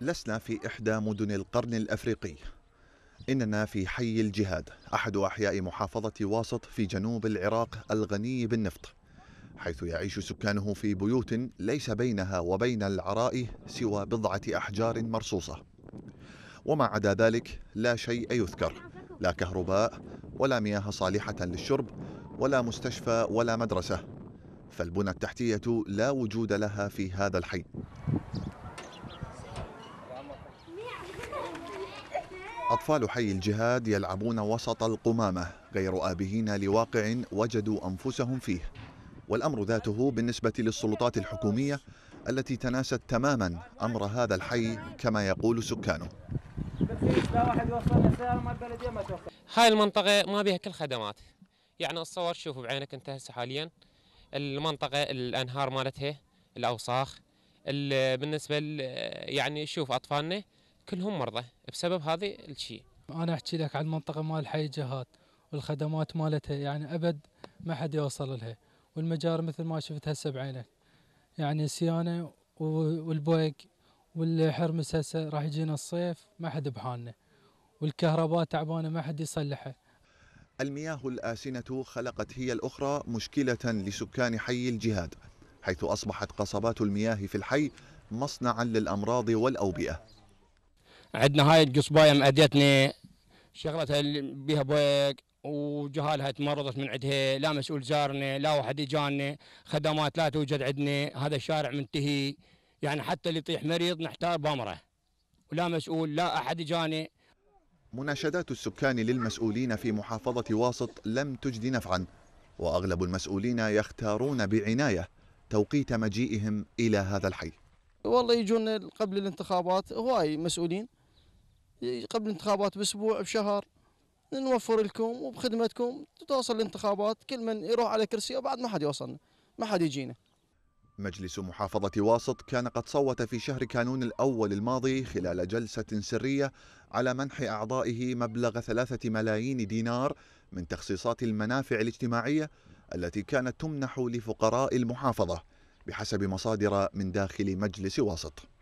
لسنا في إحدى مدن القرن الأفريقي إننا في حي الجهاد أحد أحياء محافظة واسط في جنوب العراق الغني بالنفط حيث يعيش سكانه في بيوت ليس بينها وبين العراء سوى بضعة أحجار مرصوصة وما عدا ذلك لا شيء يذكر لا كهرباء ولا مياه صالحة للشرب ولا مستشفى ولا مدرسة فالبنى التحتية لا وجود لها في هذا الحي أطفال حي الجهاد يلعبون وسط القمامة غير آبهين لواقع وجدوا أنفسهم فيه والأمر ذاته بالنسبة للسلطات الحكومية التي تناست تماما أمر هذا الحي كما يقول سكانه هاي المنطقة ما بها كل خدمات يعني الصور شوفوا بعينك انت هسه حاليا المنطقه الانهار مالتها الاوساخ بالنسبه يعني شوف اطفالنا كلهم مرضى بسبب هذا الشيء انا احكي لك عن منطقة مال حي جهات والخدمات مالتها يعني ابد ما حد يوصل لها والمجار مثل ما شفت هسه بعينك يعني سيانة والبويق والحرمس هسه راح يجينا الصيف ما حد بحالنا والكهرباء تعبانه ما حد يصلحها المياه الآسنة خلقت هي الأخرى مشكلة لسكان حي الجهاد حيث أصبحت قصبات المياه في الحي مصنعا للأمراض والأوبئة عندنا هاي القصباية مأديتني شغلتها بها بيك وجهالها تمرضت من عندها لا مسؤول زارنا لا واحد يجانا خدمات لا توجد عندنا هذا الشارع منتهي يعني حتى اللي يطيح مريض نحتار بامره ولا مسؤول لا احد يجاني مناشدات السكان للمسؤولين في محافظة واسط لم تجد نفعا وأغلب المسؤولين يختارون بعناية توقيت مجيئهم إلى هذا الحي والله يجون قبل الانتخابات هواي مسؤولين قبل الانتخابات بأسبوع بشهر نوفر لكم وبخدمتكم توصل الانتخابات كل من يروح على كرسي وبعد ما حد يوصلنا ما حد يجينا مجلس محافظة واسط كان قد صوت في شهر كانون الأول الماضي خلال جلسة سرية على منح أعضائه مبلغ ثلاثة ملايين دينار من تخصيصات المنافع الاجتماعية التي كانت تمنح لفقراء المحافظة بحسب مصادر من داخل مجلس واسط